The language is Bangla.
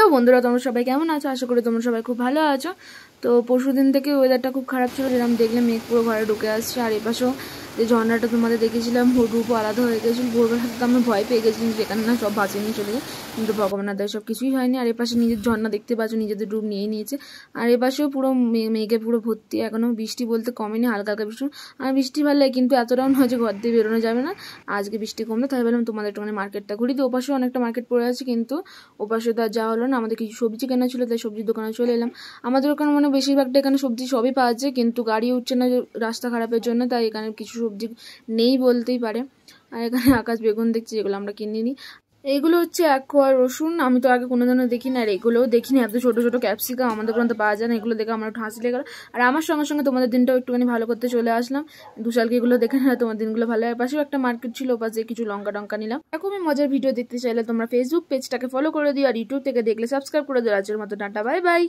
হ্যালো বন্ধুরা তোমরা সবাই কেমন আছো আশা করি তোমরা সবাই খুব ভালো আছো তো পরশু দিন থেকে ওয়েদারটা খুব খারাপ ছিল যেরকম দেখলে মেঘ পুরো ঘরে ঢুকে আসছে আর এপাশেও যে ঝর্ণাটা তোমাদের দেখেছিলাম রূপও আলাদা হয়ে গেছিল ভোরবেলাতে তো আমি ভয় পেয়ে গেছিলাম যেখানে না সব বাঁচিয়ে নিয়ে চলে যায় কিন্তু ভগবানের দায় সব কিছুই হয়নি আর এপাশে নিজের ঝর্ণা দেখতে পাচ্ছ নিজেদের ডুব নিয়ে নিয়েছে আর এপাশেও পুরো মেঘে পুরো ভর্তি এখনও বৃষ্টি বলতে কমেনি হালকা হালকা বৃষ্টি আর বৃষ্টি ভালো লাগে কিন্তু এতটাও নয় যে ঘর দিয়ে বেরোনো যাবে না আজকে বৃষ্টি কমলে তাই বললাম তোমাদের মানে মার্কেটটা ঘুরি তো ওপাশেও অনেকটা মার্কেট পড়ে আছে কিন্তু ওপাশে তো আর যাওয়া হলো না আমাদের কিছু সবজি কেনা ছিল তাই সবজির দোকানে চলে এলাম আমাদের ওখানে মানে বেশিরভাগটা এখানে সবজি সবই পাওয়া যায় কিন্তু গাড়ি উঠছে না রাস্তা খারাপের জন্য তাই এখানে কিছু সবজি নেই বলতেই পারে আর এখানে আকাশ বেগুন দেখছি যেগুলো আমরা কিনে নিই এইগুলো হচ্ছে এক রসুন আমি তো আগে কোনো দিনও দেখিনি আর এগুলোও দেখিনি এত ছোট ছোট ক্যাপসিকাম আমাদের পর্যন্ত পাওয়া যায় না এগুলো দেখে আমার একটু হাসি লেগে আর আমার সঙ্গে সঙ্গে তোমাদের দিনটাও একটুখানি ভালো করতে চলে আসলাম দুশালকে এগুলো দেখে না তোমার দিনগুলো ভালো হয় পাশেও একটা মার্কেট ছিল পাশে কিছু লঙ্কা টঙ্কা নিলাম এরকমই মজার ভিডিও দেখতে চাইলে তোমরা ফেসবুক পেজটাকে ফলো করে দিও আর ইউটিউব থেকে দেখলে সাবস্ক্রাইব করে দিও রাজের মতো টাটা বাই বাই